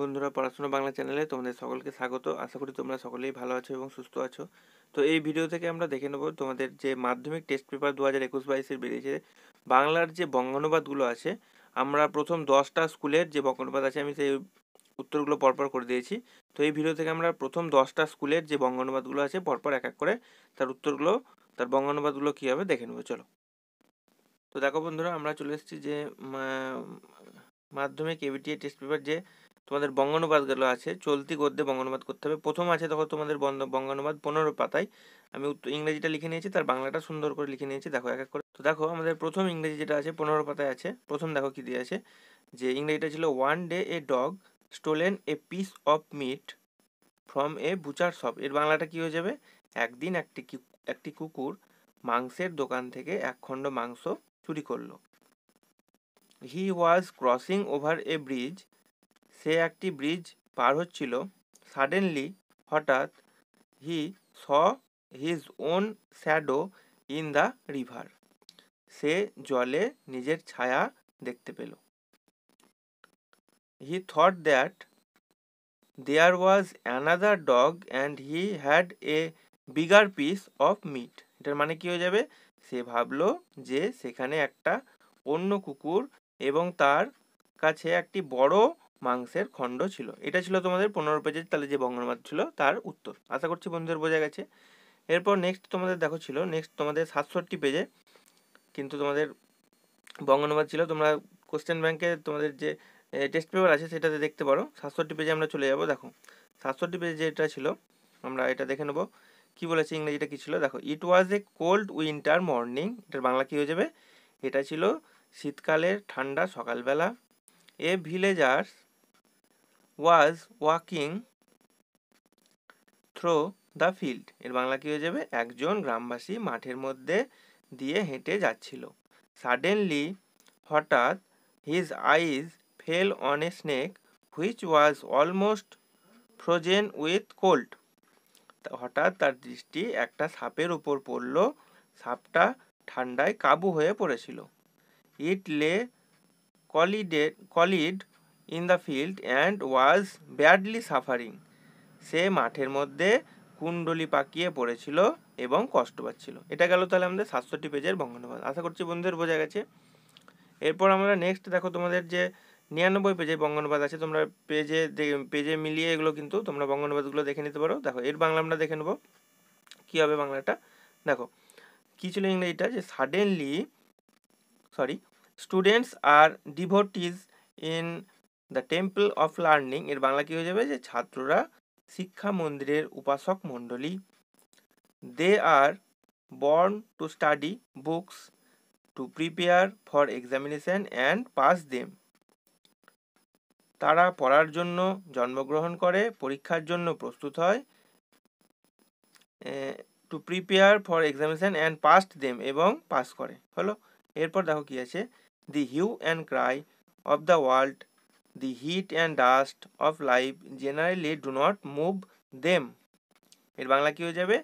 বন্ধুরা পড়াশোনা বাংলা চ্যানেলে তোমাদের সকলকে স্বাগত আশা করি তোমরা সকলেই ভালো আছো এবং সুস্থ আছো তো এই ভিডিও থেকে আমরা দেখে নেব তোমাদের যে মাধ্যমিক টেস্ট পেপার দু হাজার একুশ বাইশের বেরিয়েছে বাংলার যে বঙ্গানুবাদগুলো আছে আমরা প্রথম দশটা স্কুলের যে বঙ্গানুবাদ আছে আমি সেই উত্তরগুলো পরপর করে দিয়েছি তো এই ভিডিও থেকে আমরা প্রথম দশটা স্কুলের যে বঙ্গানুবাদগুলো আছে পরপর এক এক করে তার উত্তরগুলো তার বঙ্গানুবাদগুলো কী হবে দেখে নেবো চলো তো দেখো বন্ধুরা আমরা চলে এসেছি যে মাধ্যমিক এবিটিএ টেস্ট পেপার যে তোমাদের বঙ্গানুবাদগুলো আছে চলতি গদ্যে বঙ্গানুবাদ করতে হবে প্রথম আছে তখন তোমাদের বন্ধ বঙ্গানুবাদ পনেরো পাতায় আমি ইংরেজিটা লিখে নিয়েছি তার বাংলাটা সুন্দর করে লিখে নিয়েছি দেখো এক এক করে তো দেখো আমাদের প্রথম ইংরেজি যেটা আছে পনেরো পাতায় আছে প্রথম দেখো কী দিয়ে আছে যে ইংরেজিটা ছিল one day a dog stolen a piece of meat from a butcher shop এর বাংলাটা কী হয়ে যাবে একদিন একটি একটি কুকুর মাংসের দোকান থেকে এক খণ্ড মাংস চুরি করলো he was crossing over a bridge সে একটি ব্রিজ পার হচ্ছিল সাডেনলি হঠাৎ he saw his own shadow in the river সে জলে নিজের ছায়া দেখতে পেল he thought that there was another dog and he had a bigger piece of meat এটার মানে কী হয়ে যাবে সে ভাবলো যে সেখানে একটা অন্য কুকুর এবং তার কাছে একটি বড় মাংসের খণ্ড ছিল এটা ছিল তোমাদের পনেরো পেজের তাহলে যে বঙ্গনবাদ ছিল তার উত্তর আশা করছি বন্ধুদের বোঝা গেছে এরপর নেক্সট তোমাদের দেখো ছিল নেক্সট তোমাদের সাতষট্টি পেজে কিন্তু তোমাদের বঙ্গনবাদ ছিল তোমরা কোশ্চেন ব্যাংকে তোমাদের যে টেস্ট পেপার আছে সেটাতে দেখতে পারো সাতষট্টি পেজে আমরা চলে যাবো দেখো সাতষট্টি পেজে যেটা ছিল আমরা এটা দেখে নেবো কি বলেছে ইংরেজিটা কী ছিল দেখো it was a cold winter morning এটার বাংলা কী হয়ে যাবে এটা ছিল শীতকালের ঠান্ডা সকালবেলা a villagers was walking through the field এর বাংলা কী হয়ে যাবে একজন গ্রামবাসী মাঠের মধ্যে দিয়ে হেঁটে যাচ্ছিল সাডেনলি হঠাৎ his eyes fell on a snake which was almost frozen with cold হঠাৎ তার দৃষ্টি একটা সাপের উপর পড়ল সাপটা ঠান্ডায় কাবু হয়ে পড়েছিল it lay coiled coiled in the field and was badly suffering সে মাঠের মধ্যে কুণ্ডলি পাকিয়ে পড়েছিল এবং কষ্ট পাচ্ছিল এটা গেল তাহলে আমাদের সাতষট্টি পেজের বঙ্গানুবাদ আশা করছি বন্ধুদের বোঝা গেছে এরপর আমরা নেক্সট দেখো তোমাদের যে নিরানব্বই পেজে বঙ্গানুবাদ আছে তোমরা পেজে পেজে মিলিয়ে এগুলো কিন্তু তোমরা বঙ্গানুবাদগুলো দেখে নিতে পারো দেখো এর বাংলা আমরা দেখে নেবো কী হবে বাংলাটা দেখো কী ছিল ইংরেজিটা যে suddenly sorry students are devotees in the temple of learning এর বাংলা কি হয়ে যাবে যে ছাত্ররা শিক্ষা মন্দিরের উপাসক মণ্ডলী they are born to study books to prepare for examination and pass them তারা পড়ার জন্য জন্মগ্রহণ করে পরীক্ষার জন্য প্রস্তুত হয় to prepare for examination and pass them এবং পাস করে হলো এরপর দেখো কি আছে the hue and cry of the world the heat and dust of life generally do not move them এর বাংলা কি হয়ে যাবে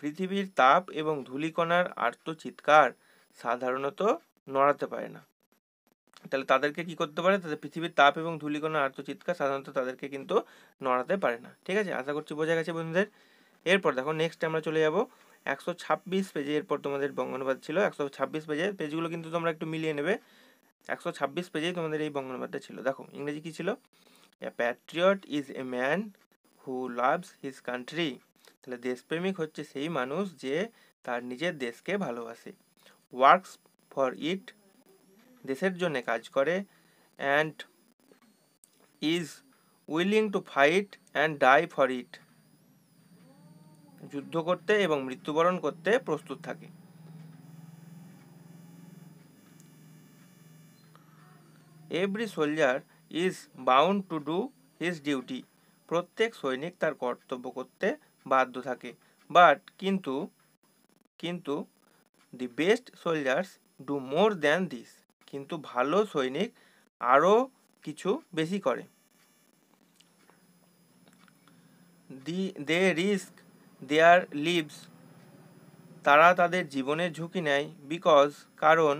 পৃথিবীর তাপ এবং ধুলিকণার আর্ত চিৎকার সাধারণত নড়াতে পারে না তাহলে তাদেরকে কি করতে পারে তাদের পৃথিবীর তাপ এবং ধুলিকণার আর্ত চিৎকার সাধারণত তাদেরকে কিন্তু নড়াতে পারে না ঠিক আছে আশা করছি বোঝা গেছে বন্ধুদের এরপর দেখো নেক্সট আমরা চলে যাব একশো ছাব্বিশ পেজে এরপর তোমাদের বঙ্গানুবাদ ছিল একশো ছাব্বিশ পেজে পেজগুলো কিন্তু তোমরা একটু মিলিয়ে নেবে একশো ছাব্বিশ পেজেই তোমাদের এই বঙ্গনাবাদটা ছিল দেখো ইংরেজি কী ছিল a patriot is a man who loves his country তাহলে দেশপ্রেমিক হচ্ছে সেই মানুষ যে তার নিজের দেশকে ভালোবাসে ওয়ার্কস ফর ইট দেশের জন্য কাজ করে and is willing to fight and die for it যুদ্ধ করতে এবং মৃত্যুবরণ করতে প্রস্তুত থাকে every soldier is bound to do his duty প্রত্যেক সৈনিক তার কর্তব্য করতে বাধ্য থাকে বাট কিন্তু কিন্তু the best soldiers do more than this কিন্তু ভালো সৈনিক আরও কিছু বেশি করে দি দে রিস্ক দেয়ার লিভস তারা তাদের জীবনের ঝুঁকি নেয় বিকজ কারণ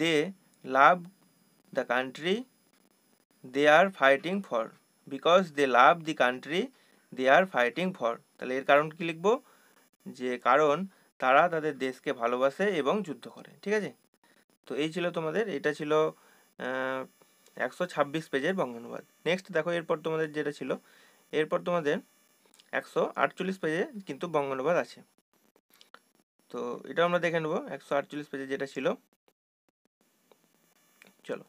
দে লাভ the country they are fighting for because they love the country they are fighting for তাহলে এর কারণ কি লিখব যে কারণ তারা তাদের দেশকে ভালোবাসে এবং যুদ্ধ করে ঠিক আছে তো এই ছিল তোমাদের এটা ছিল একশো ছাব্বিশ পেজের বঙ্গানুবাদ নেক্সট দেখো এরপর তোমাদের যেটা ছিল এরপর তোমাদের একশো আটচল্লিশ পেজে কিন্তু বঙ্গানুবাদ আছে তো এটা আমরা দেখে নেব একশো আটচল্লিশ পেজে যেটা ছিল চলো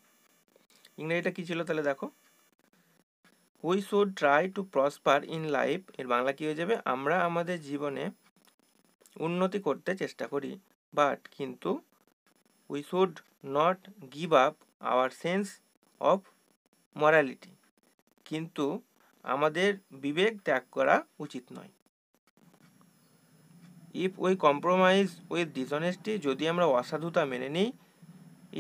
ইংরেজিটা কী ছিল তাহলে দেখো we should try to prosper in life এর বাংলা কী হয়ে যাবে আমরা আমাদের জীবনে উন্নতি করতে চেষ্টা করি বাট কিন্তু we should not give up our sense of morality কিন্তু আমাদের বিবেক ত্যাগ করা উচিত নয় if we compromise with dishonesty যদি আমরা অসাধুতা মেনে নিই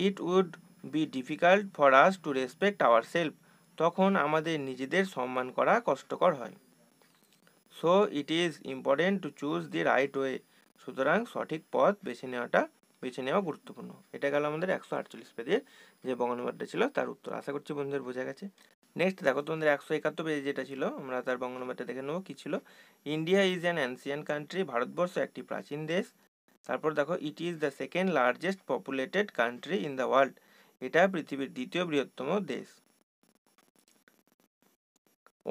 it would be difficult for us to respect our self তখন আমাদের নিজেদের সম্মান করা কষ্টকর হয় so it is important to choose the right way সুতরাং সঠিক পথ বেছে নেওয়াটা বেছে নেওয়া গুরুত্বপূর্ণ এটা গেল আমাদের একশো আটচল্লিশ পেজের যে বঙ্গনবাদটা ছিল তার উত্তর আশা করছি বন্ধুদের বোঝা গেছে নেক্সট দেখো তোমাদের একশো একাত্তর পেজে যেটা ছিল আমরা তার বঙ্গানুবাদটা দেখে নেবো কী ছিল India is an ancient country ভারতবর্ষ একটি প্রাচীন দেশ তারপর দেখো it is the second largest populated country in the world এটা পৃথিবীর দ্বিতীয় বৃহত্তম দেশ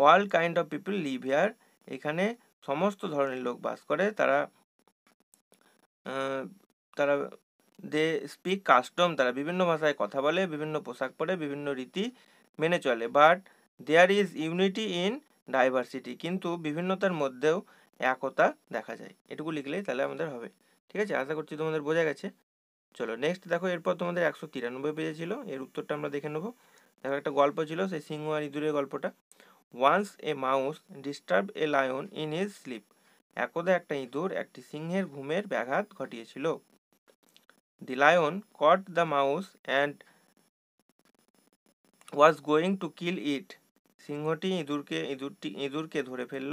all kind of people live here এখানে সমস্ত ধরনের লোক বাস করে তারা তারা দে স্পিক কাস্টম তারা বিভিন্ন ভাষায় কথা বলে বিভিন্ন পোশাক পরে বিভিন্ন রীতি মেনে চলে but there is unity in diversity কিন্তু বিভিন্নতার মধ্যেও একতা দেখা যায় এটুকু লিখলেই তাহলে আমাদের হবে ঠিক আছে আশা করছি তোমাদের বোঝা গেছে চলো নেক্সট দেখো এরপর তোমাদের একশো তিরানব্বই পেজে ছিল এর উত্তরটা আমরা দেখে নেবো দেখো একটা গল্প ছিল সেই সিংহ আর ইঁদুরের গল্পটা once a mouse disturb a lion in his sleep একদা একটা ইঁদুর একটি সিংহের ঘুমের ব্যাঘাত ঘটিয়েছিল the lion caught the mouse and was going to kill it সিংহটি ইঁদুরকে ইঁদুরটি ইঁদুরকে ধরে ফেলল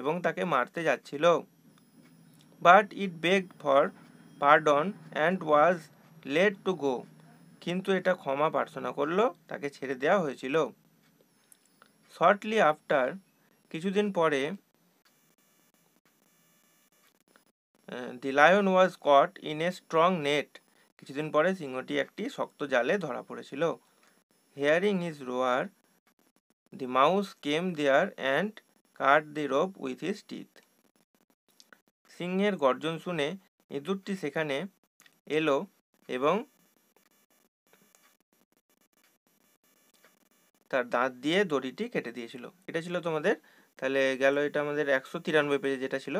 এবং তাকে মারতে যাচ্ছিল but it beg for pardon and was let to go কিন্তু এটা ক্ষমা প্রার্থনা করলো তাকে ছেড়ে দেওয়া হয়েছিল শর্টলি আফটার কিছুদিন পরে the lion was caught in a strong net কিছুদিন পরে সিংহটি একটি শক্ত জালে ধরা পড়েছিল hearing his roar the mouse came there and cut the rope with his teeth সিংহের গর্জন শুনে ইঁদুরটি সেখানে এলো এবং তার দাঁত দিয়ে দড়িটি কেটে দিয়েছিল এটা ছিল তোমাদের তাহলে গেল এটা আমাদের একশো তিরানব্বই পেজে যেটা ছিল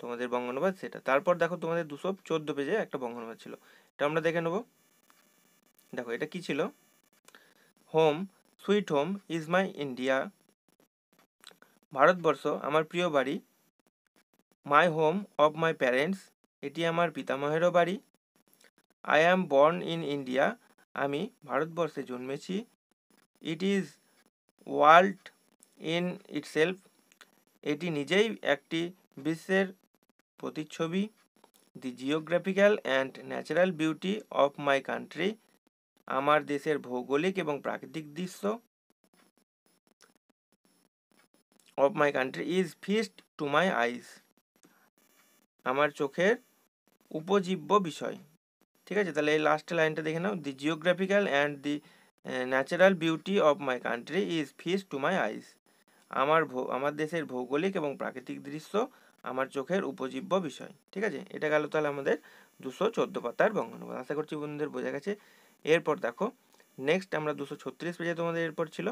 তোমাদের বঙ্গানুবাদ সেটা তারপর দেখো তোমাদের দুশো চোদ্দ পেজে একটা বঙ্গানুবাদ ছিল এটা আমরা দেখে নেব দেখো এটা কি ছিল home sweet home is my India ভারতবর্ষ আমার প্রিয় বাড়ি my home of my parents এটি আমার পিতামহেরও বাড়ি I am born in India আমি ভারতবর্ষে জন্মেছি it is world in itself এটি নিজেই একটি বিশ্বের প্রতিচ্ছবি the geographical and natural beauty of my country আমার দেশের ভৌগোলিক এবং প্রাকৃতিক দৃশ্য of my country is feast to my eyes আমার চোখের উপজীব্য বিষয় ঠিক আছে তাহলে এই লাস্ট লাইনটা দেখে নাও the geographical and the natural beauty of my country is feast to my eyes আমার আমার দেশের ভৌগোলিক এবং প্রাকৃতিক দৃশ্য আমার চোখের উপজীব্য বিষয় ঠিক আছে এটা গেল তাহলে আমাদের দুশো চোদ্দো পাতার বঙ্গানুবাদ আশা করছি বন্ধুদের বোঝা গেছে এরপর দেখো নেক্সট আমরা দুশো ছত্রিশ পেজে তোমাদের এরপর ছিল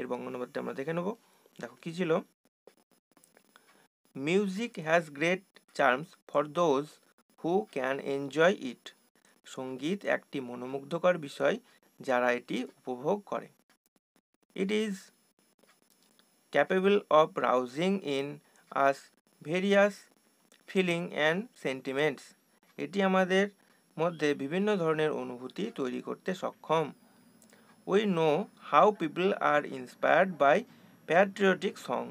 এর বঙ্গানুবাদটা আমরা দেখে নেব দেখো কী ছিল music has great charms for those who can enjoy it সঙ্গীত একটি মনোমুগ্ধকর বিষয় যারা এটি উপভোগ করে it is capable of rousing in us various feeling and sentiments এটি আমাদের মধ্যে বিভিন্ন ধরনের অনুভূতি তৈরি করতে সক্ষম we know how people are inspired by patriotic song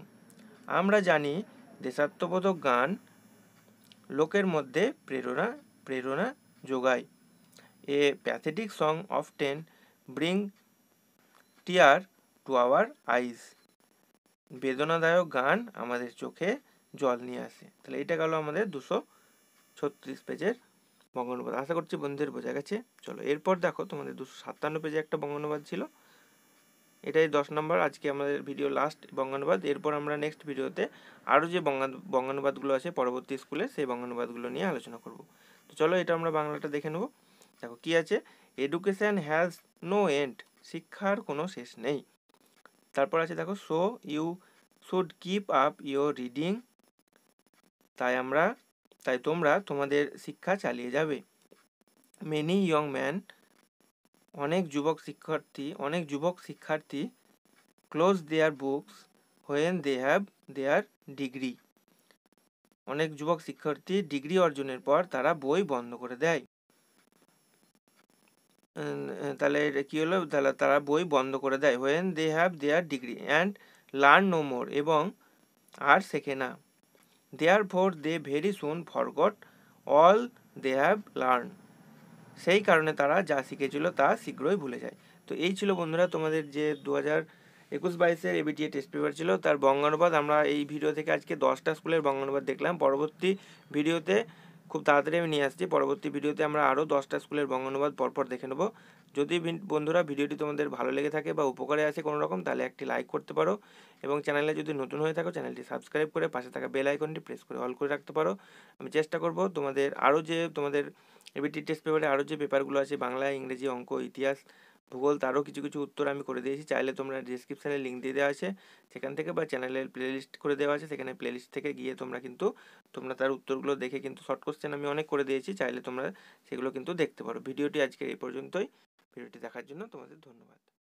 আমরা জানি দেশাত্মবোধক গান লোকের মধ্যে প্রেরণা প্রেরণা যোগায় a pathetic song often bring tear to our eyes বেদনাদায়ক গান আমাদের চোখে জল নিয়ে আসে তাহলে এটা গেল আমাদের দুশো ছত্রিশ পেজের বঙ্গানুবাদ আশা করছি বন্ধুদের বোঝা গেছে চলো এরপর দেখো তোমাদের দুশো সাতান্ন পেজে একটা বঙ্গানুবাদ ছিল এটাই দশ নম্বর আজকে আমাদের ভিডিও লাস্ট বঙ্গানুবাদ এরপর আমরা নেক্সট ভিডিওতে আরও যে বঙ্গা বঙ্গানুবাদগুলো আছে পরবর্তী স্কুলে সেই বঙ্গানুবাদগুলো নিয়ে আলোচনা করব তো চলো এটা আমরা বাংলাটা দেখে নেব দেখো কী আছে এডুকেশান হ্যাজ নো এন্ড শিক্ষার কোনো শেষ নেই তারপর আছে দেখো so you should keep up your reading তাই আমরা তাই তোমরা তোমাদের শিক্ষা চালিয়ে যাবে মেনি ইয়ং ম্যান অনেক যুবক শিক্ষার্থী অনেক যুবক শিক্ষার্থী close their books when they have their degree অনেক যুবক শিক্ষার্থী ডিগ্রি অর্জনের পর তারা বই বন্ধ করে দেয় তাহলে কী হলো তাহলে তারা বই বন্ধ করে দেয় when they have their degree and learn no more এবং আর শেখে না therefore they very soon forgot all they have learn সেই কারণে তারা যা শিখেছিল তা শীঘ্রই ভুলে যায় তো এই ছিল বন্ধুরা তোমাদের যে দু হাজার একুশ বাইশের এবিটিএ টেস্ট পেপার ছিল তার বঙ্গানুবাদ আমরা এই ভিডিও থেকে আজকে দশটা স্কুলের বঙ্গানুবাদ দেখলাম পরবর্তী ভিডিওতে খুব তাড়াতাড়ি আমি নিয়ে আসছি পরবর্তী ভিডিওতে আমরা আরও দশটা স্কুলের বঙ্গানুবাদ পরপর দেখে নেবো যদি বন্ধুরা ভিডিওটি তোমাদের ভালো লেগে থাকে বা উপকারে আসে কোনো রকম তাহলে একটি লাইক করতে পারো এবং চ্যানেলে যদি নতুন হয়ে থাকো চ্যানেলটি সাবস্ক্রাইব করে পাশে থাকা বেল আইকনটি প্রেস করে অল করে রাখতে পারো আমি চেষ্টা করব তোমাদের আরও যে তোমাদের এবিটি টেস্ট পেপারে আরও যে পেপারগুলো আছে বাংলা ইংরেজি অঙ্ক ইতিহাস ভূগোল তারও কিছু কিছু উত্তর আমি করে দিয়েছি চাইলে তোমরা ডিসক্রিপশানে লিঙ্ক দিয়ে দেওয়া আছে সেখান থেকে বা চ্যানেলের প্লেলিস্ট করে দেওয়া আছে সেখানে প্লেলিস্ট থেকে গিয়ে তোমরা কিন্তু তোমরা তার উত্তরগুলো দেখে কিন্তু শর্ট কোশ্চেন আমি অনেক করে দিয়েছি চাইলে তোমরা সেগুলো কিন্তু দেখতে পারো ভিডিওটি আজকের এই পর্যন্তই ভিডিওটি দেখার জন্য তোমাদের ধন্যবাদ